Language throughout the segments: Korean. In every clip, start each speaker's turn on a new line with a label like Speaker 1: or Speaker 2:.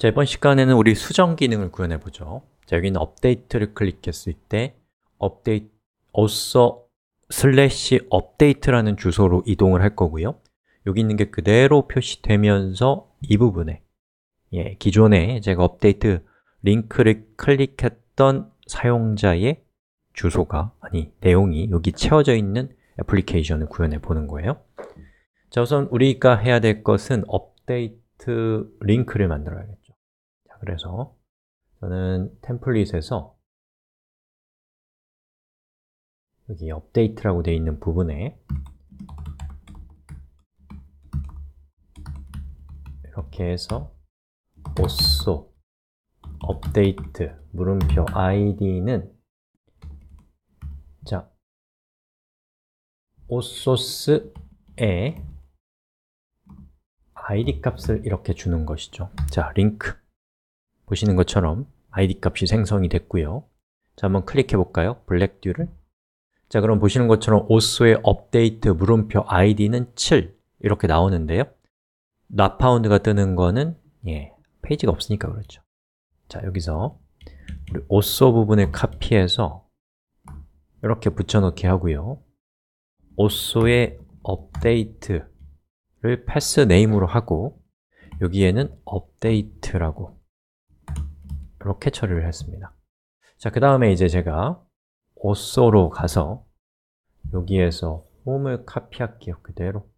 Speaker 1: 자, 이번 시간에는 우리 수정 기능을 구현해 보죠 자, 여기는 업데이트를 클릭했을 때 업데이트 어서 슬래시 업데이트라는 주소로 이동을 할 거고요 여기 있는 게 그대로 표시되면서 이 부분에 예, 기존에 제가 업데이트 링크를 클릭했던 사용자의 주소가, 아니, 내용이 여기 채워져 있는 애플리케이션을 구현해 보는 거예요 자, 우선 우리가 해야 될 것은 업데이트 링크를 만들어야겠다 그래서 저는 템플릿에서 여기 업데이트라고 되어 있는 부분에 이렇게 해서 오쏘 업데이트 물음표 id는 자 오소스에 id 값을 이렇게 주는 것이죠. 자, 링크 보시는 것처럼 id 값이 생성이 됐고요 자, 한번 클릭해 볼까요? 블랙듀를 자, 그럼 보시는 것처럼 오소의 업데이트 물음표 id는 7 이렇게 나오는데요 나파운드가 뜨는 거는 예, 페이지가 없으니까 그렇죠 자, 여기서 우리 오소 부분을 카피해서 이렇게 붙여넣기 하고요 오소의 업데이트를 패스 네임으로 하고 여기에는 업데이트라고 이렇게 처리를 했습니다 자, 그 다음에 이제 제가 옷소로 가서 여기에서 홈을 카피할게요,
Speaker 2: 그대로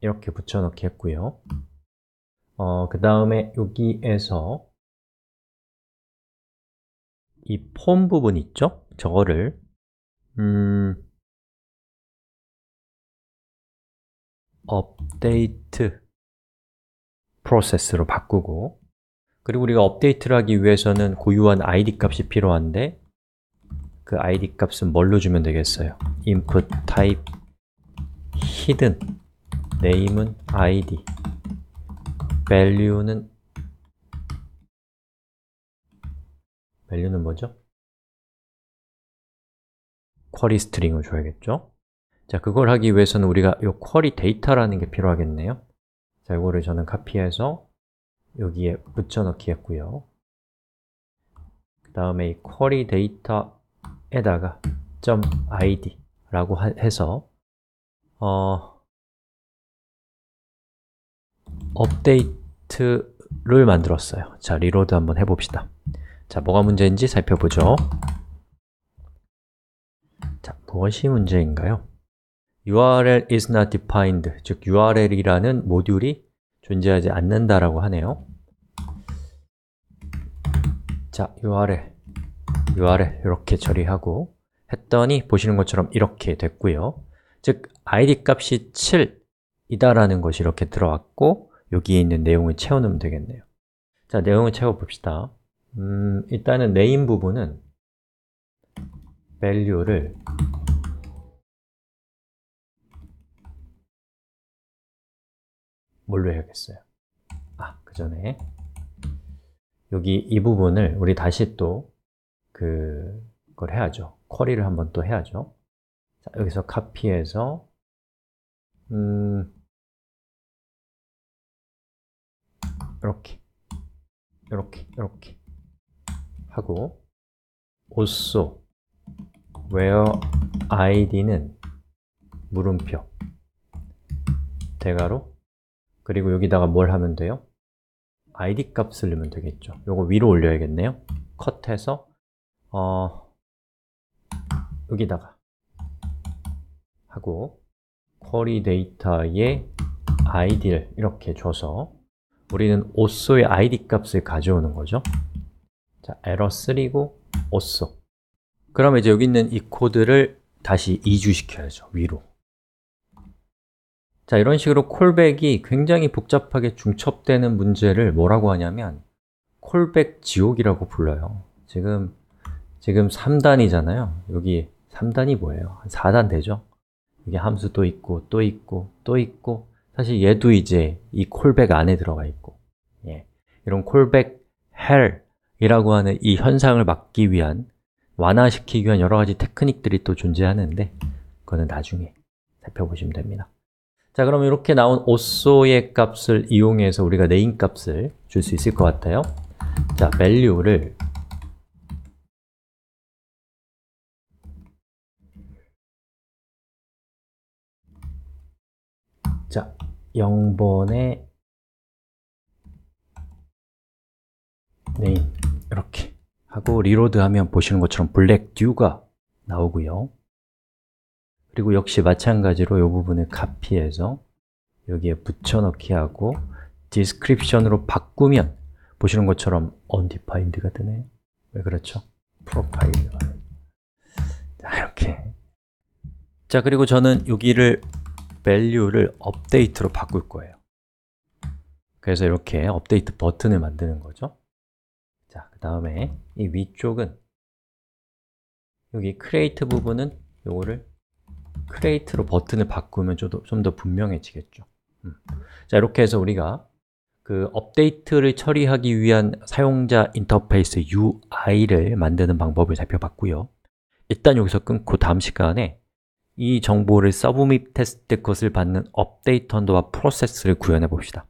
Speaker 2: 이렇게 붙여넣기 했고요 어, 그 다음에 여기에서 이 폼 부분 있죠? 저거를 음,
Speaker 1: 업데이트 프로세스로 바꾸고 그리고 우리가 업데이트를 하기 위해서는 고유한 id 값이 필요한데 그 id 값은 뭘로 주면 되겠어요? input type hidden name은 id value는 value는 뭐죠? 쿼리 스트링을 줘야겠죠? 자, 그걸 하기 위해서는 우리가 이 쿼리 데이터라는 게 필요하겠네요 자, 이거를 저는 카피해서 여기에 붙여넣기 했고요 그 다음에 이 쿼리 데이터에다가 .id라고 해서 어, 업데이트를 만들었어요 자, 리로드 한번 해봅시다 자, 뭐가 문제인지 살펴보죠 자, 무엇이 문제인가요? URL is not defined, 즉 URL이라는 모듈이 존재하지 않는다라고 하네요. 자, URL, URL 이렇게 처리하고 했더니 보시는 것처럼 이렇게 됐고요. 즉, id 값이 7이다라는 것이 이렇게 들어왔고 여기에 있는 내용을 채워넣으면 되겠네요. 자, 내용을 채워봅시다. 음, 일단은 name 부분은 value를 뭘로 해야겠어요? 아, 그 전에 여기 이 부분을 우리 다시 또 그걸 해야죠. 쿼리를 한번 또 해야죠. 자, 여기서 카피해서 음, 이렇게 이렇게 이렇게 하고 also where id는 물음표 대괄호 그리고 여기다가 뭘 하면 돼요? id 값을 넣으면 되겠죠 요거 위로 올려야겠네요 컷해서 어, 여기다가 하고 쿼리 데이터의 id를 이렇게 줘서 우리는 오쏘의 id 값을 가져오는 거죠 자, error3고 오쏘 그럼 이제 여기 있는 이 코드를 다시 이주시켜야죠, 위로 자, 이런 식으로 콜백이 굉장히 복잡하게 중첩되는 문제를 뭐라고 하냐면 콜백 지옥이라고 불러요. 지금 지금 3단이잖아요. 여기 3단이 뭐예요? 4단 되죠? 이게 함수 도 있고 또 있고 또 있고 사실 얘도 이제 이 콜백 안에 들어가 있고 예. 이런 콜백 헬이라고 하는 이 현상을 막기 위한 완화시키기 위한 여러 가지 테크닉들이 또 존재하는데 그거는 나중에 살펴보시면 됩니다. 자, 그럼 이렇게 나온 오소의 값을 이용해서 우리가 네임 값을 줄 수 있을 것 같아요. 자, value를 자, 0번의 네임 이렇게 하고 리로드하면 보시는 것처럼 블랙 듀가 나오고요. 그리고 역시 마찬가지로 이 부분을 카피해서 여기에 붙여넣기 하고 description으로 바꾸면 보시는 것처럼 undefined가 되네요왜 그렇죠? 프로파일러 자, 이렇게 자, 그리고 저는 여기를 value를 update로 바꿀 거예요 그래서 이렇게 업데이트 버튼을 만드는 거죠 자, 그 다음에 이 위쪽은 여기 create 부분은 요거를 크레이트로 버튼을 바꾸면 좀더 좀더 분명해지겠죠 음. 자 이렇게 해서 우리가 그 업데이트를 처리하기 위한 사용자 인터페이스 UI를 만드는 방법을 살펴봤고요 일단 여기서 끊고 다음 시간에 이 정보를 서브밋 테스트 것을 받는 업데이트 더와 프로세스를 구현해 봅시다